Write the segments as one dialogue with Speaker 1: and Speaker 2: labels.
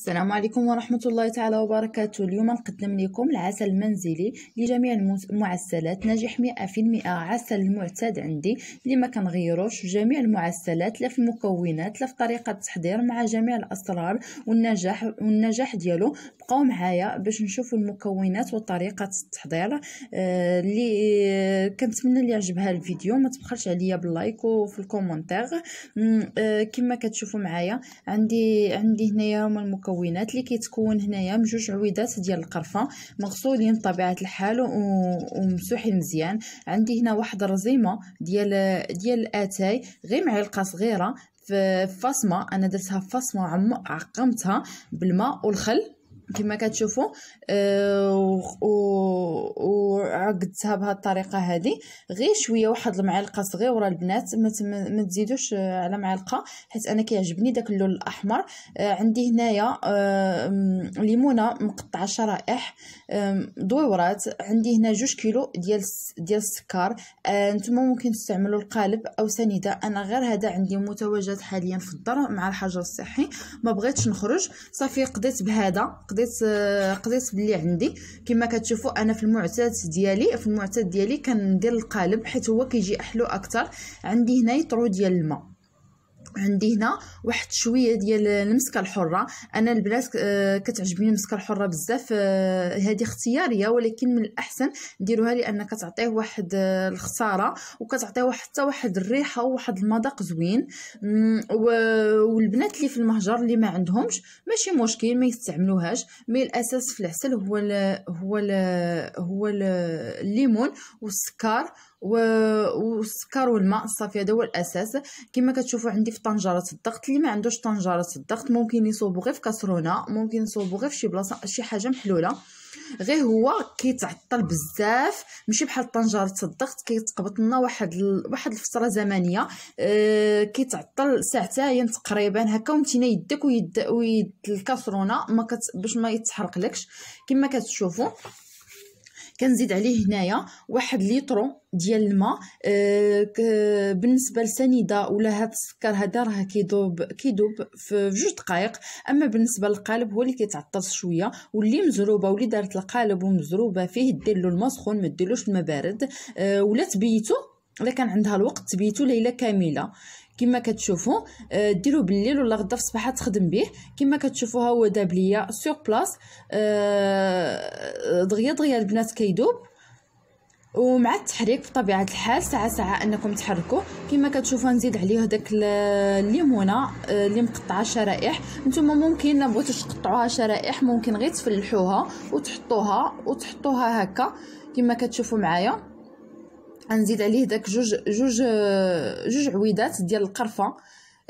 Speaker 1: السلام عليكم ورحمة الله تعالى وبركاته اليوم نقدم لكم العسل المنزلي لجميع المعسلات ناجح المئة عسل المعتاد عندي اللي ما كنغيروش جميع المعسلات لا في المكونات لا في طريقة التحضير مع جميع الأسرار والنجاح والنجاح ديالو بقاو معايا باش نشوفوا المكونات وطريقة التحضير آه، اللي آه، كنتمنى اللي يعجبها الفيديو ما تبخلش عليا باللايك وفي الكومنتر آه، كما كتشوفوا معايا عندي عندي هنايا هما المكونات المكونات اللي كيتكون هنايا من جوج عويدات ديال القرفه مغسولين بطبيعه الحال ومسوحين مزيان عندي هنا واحد الرزيمه ديال ديال الاتاي غير معلقه صغيره في فصمه انا درتها في عم عقمتها بالماء والخل كما كتشوفوا أه عقدتها بهذه الطريقه هذه غير شويه واحد المعلقه صغيره البنات ما تزيدوش على معلقه حيت انا كيعجبني داك اللون الاحمر أه عندي هنايا أه ليمونه مقطعه شرائح آه، دويورات عندي هنا جوج كيلو ديال ديال السكر آه، نتوما ممكن تستعملوا القالب او سنيده انا غير هذا عندي متواجد حاليا في الدار مع الحجر الصحي ما بغيتش نخرج صافي قضيت بهذا قضيت قضيت باللي عندي كما كتشوفوا انا في المعتاد ديالي في المعتاد ديالي كندير القالب حيت هو كيجي احلو اكثر عندي هنايا طرو ديال الماء عندي هنا واحد شويه ديال المسكه الحره انا البنات آه، كتعجبني المسكه الحره بزاف آه، هذه اختياريه ولكن من الاحسن ديروها لان كتعطيه واحد آه، الخساره وكتعطيه حتى واحد الريحه وواحد المذاق زوين والبنات اللي في المهجر اللي ما عندهمش ماشي مشكل ما يستعملوهاش مي الاساس في العسل هو الـ هو الـ هو الليمون والسكر والسكر والماء الصافي هذا هو الاساس كما كتشوفوا عندي في طنجره الضغط اللي ما عندوش طنجره الضغط ممكن يصوبوا غير في كسرونه ممكن يصوبوا غير في شي بلاصه شي حاجه محلوله غير هو كيتعطل بزاف ماشي بحال طنجره الضغط كيتقبط لنا واحد ال... واحد الفتره زمنيه أه كيتعطل ساعتين تقريبا هكا وانتينا يدك ويد, ويد الكسرونه ما كت... باش ما يتحرقلكش كما كتشوفوا كنزيد عليه هنايا واحد ليطرو ديال الماء آه بالنسبه لسنيده ولا هاد السكر هذا راه كيذوب كيذوب في جوج دقائق اما بالنسبه للقالب هو اللي كيتعطل شويه واللي مزروبه واللي دارت القالب ومزروبه فيه دير له الماء سخون ما ديرلوش الماء بارد آه ولا تبيتو الا كان عندها الوقت تبيتو ليله كامله كما كتشوفوا آه، ديروه بالليل ولا غدا في الصباح تخدم به كما كتشوفوا ها هو داب ليا سور بلاص آه، دغيا دغيا البنات كيدوب ومع التحريك بطبيعه الحال ساعه ساعه انكم تحركوا كما كتشوفوا نزيد عليه داك الليمونه آه، اللي مقطعه شرائح نتوما ممكن لا بغيتوش تقطعوها شرائح ممكن غير تفلحوها وتحطوها وتحطوها هكا كما كتشوفوا معايا غنزيد عليه داك جوج جوج جوج عويدات ديال القرفه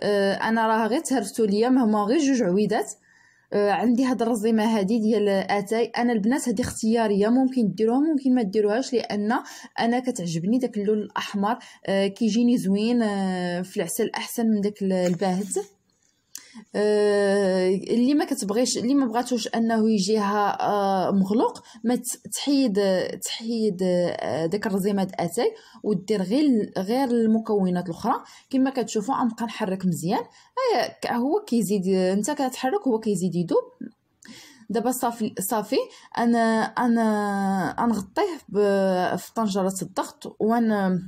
Speaker 1: آه، انا راه غير تهرفتو ليا هما غير جوج عويدات آه، عندي هاد الرزيمه هادي ديال اتاي انا البنات هادي اختياريه ممكن ديروها ممكن ما ديروهاش لان انا كتعجبني داك اللون الاحمر آه، كيجيني زوين في العسل احسن من داك الباهت آه، اللي ما كتبغيش اللي ما بغاتوش انه يجيها آه، مغلوق ما تحيد تحيد آه، داك الرزيمات اتاي ودير غير غير المكونات الاخرى كما كتشوفوا غنبقى نحرك مزيان آية، هو كيزيد انت كتحرك هو كيزيد يدوب دابا صافي صافي انا انا غنغطيه في طنجره الضغط وانا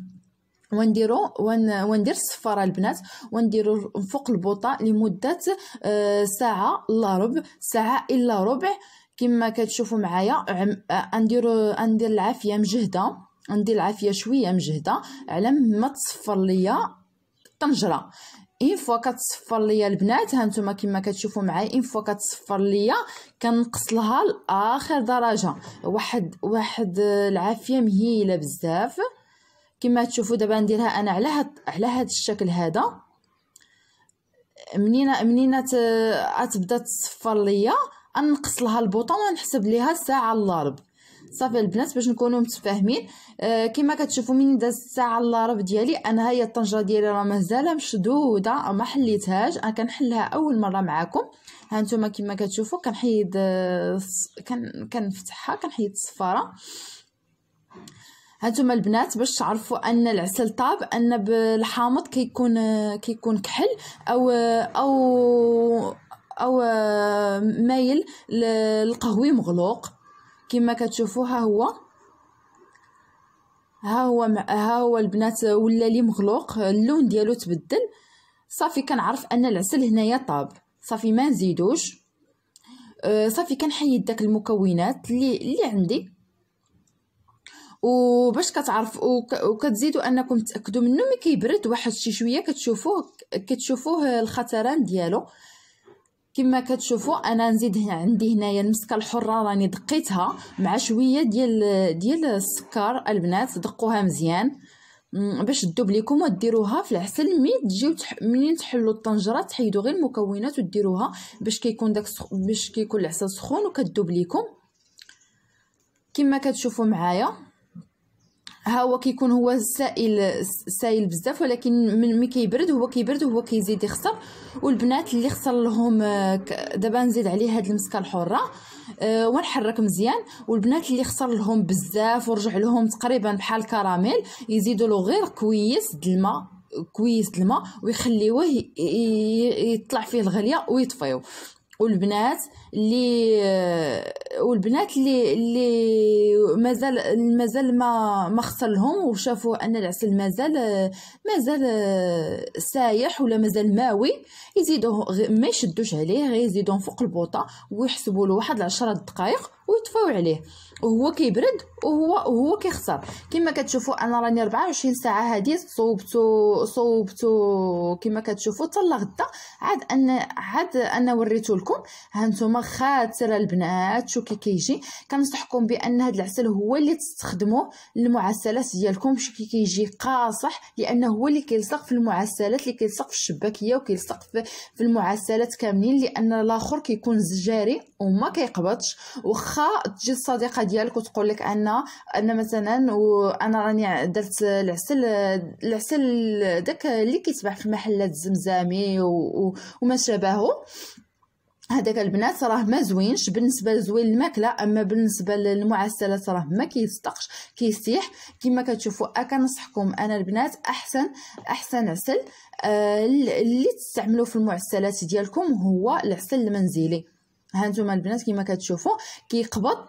Speaker 1: ونديرو ون وندير الصفاره البنات ونديرو فوق البوطه لمده آه، ساعه الا ربع ساعه الا ربع كما كتشوفوا معايا آه، نديرو ندير العافيه مجهده ندير العافيه شويه مجهده على ما تصفر ليا الطنجره اين فوا كتصفر ليا البنات هانتوما كما كتشوفوا معايا اين فوا كتصفر ليا كنقص لها لاخر درجه واحد واحد آه، العافيه مهيله بزاف كما تشوفوا دابا نديرها انا على هاد على هاد الشكل هذا منين منين تبدا تصفر ليا نقص لها البوطون ونحسب ليها الساعه الضرب صافي البنات باش نكونوا متفاهمين آه كما كتشوفوا منين داز الساعه الضرب ديالي انا هي الطنجره ديالي راه مازاله مشدوده ما حليتهاش انا كنحلها اول مره معاكم ها نتوما كما كتشوفوا كنحيد آه، كنفتحها كنحيد الصفاره هانتوما البنات باش تعرفوا ان العسل طاب ان بالحامض كيكون كيكون كحل او او او مايل للقهوي مغلوق كما كتشوفوا ها هو ها هو ها هو البنات ولا لي مغلوق اللون ديالو تبدل صافي كنعرف ان العسل هنايا طاب صافي ما نزيدوش أه، صافي كنحيد داك المكونات اللي اللي عندي وباش كتعرف وكتزيدوا انكم تاكدوا منه ملي كيبرد واحد شي شويه كتشوفوه كتشوفوه الخطران ديالو كما كتشوفوا انا نزيد هنا عندي هنايا المسكه الحره راني دقيتها مع شويه ديال ديال السكر البنات دقوها مزيان باش تذوب لكم وديروها في العسل مي تجيو منين تحلوا الطنجره تحيدوا غير المكونات وديروها باش كيكون داك سخ... باش كيكون العسل سخون وكتذوب لكم كما كتشوفوا معايا ها هو كيكون هو سائل سائل بزاف ولكن من ملي كيبرد هو كيبرد وهو كيزيد يخسر والبنات اللي خسر لهم آه، دابا نزيد عليه هاد المسكه الحره آه، ونحرك مزيان والبنات اللي خسر لهم بزاف ورجع لهم تقريبا بحال كراميل يزيدوا له غير كويس الماء كويس الماء ويخليوه يطلع فيه الغليه ويطفيو والبنات اللي آه، والبنات اللي اللي مازال مازال ما ما خصلهم وشافوا ان العسل مازال مازال سايح ولا مازال ماوي يزيدو ما يشدوش عليه غير يزيدو فوق البوطه ويحسبوا له واحد 10 دقائق ويطفاو عليه وهو كيبرد وهو وهو كيخسر كما كتشوفوا انا راني 24 ساعه هادي صوبتو صوبتو كما كتشوفوا حتى لغدا عاد ان عاد انا وريتو لكم هانتوما خاطره البنات شو كي كيجي كنصحكم بان هاد العسل هو اللي تستخدموه للمعسلات ديالكم شو كي كيجي قاصح لانه هو اللي كيلصق في المعسلات اللي كيلصق في الشباكيه وكيلصق في, في المعسلات كاملين لان الاخر كيكون زجاري وما كيقبضش واخا تجي الصديقه ديالك وتقول لك ان انا مثلا وانا راني درت العسل العسل داك اللي كيتباع في محلات الزمزامي وما شابهه هذاك البنات راه ما زوينش بالنسبه لزوين الماكله اما بالنسبه للمعسلات راه ما كيصدقش كيسيح كما كتشوفوا كنصحكم انا البنات احسن احسن عسل آه اللي تستعملوه في المعسلات ديالكم هو العسل المنزلي هانتوما البنات كيما كتشوفوا كيقبض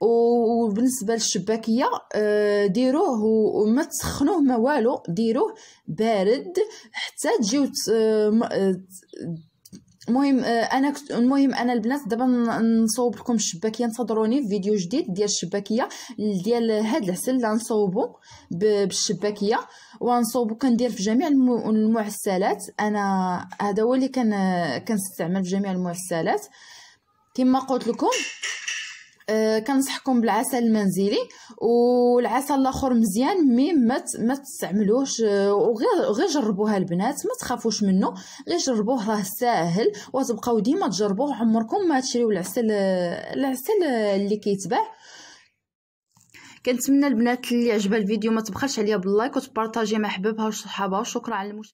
Speaker 1: وبالنسبه للشباكيه آه، ديروه وما تسخنوه ما والو ديروه بارد حتى تجيو المهم آه، آه، انا المهم انا البنات دابا نصوب لكم الشباكيه انتظروني في فيديو جديد ديال الشباكيه ديال هاد العسل اللي غنصوبو بالشباكيه ونصوبو كندير في جميع المعسلات انا هذا هو اللي كنستعمل في جميع المعسلات كما قلت لكم أه كنصحكم بالعسل المنزلي والعسل الاخر مزيان مي ما ما تستعملوش آه، وغير غير جربوها البنات ما تخافوش منه غير جربوه راه ساهل وتبقاو ديما تجربوه عمركم ما تشريو العسل آه، العسل اللي كيتباع كنتمنى البنات اللي عجبها الفيديو ما تبخلش عليا باللايك وتبارطاجي مع حبابها وصحابها وشكرا على المشاهده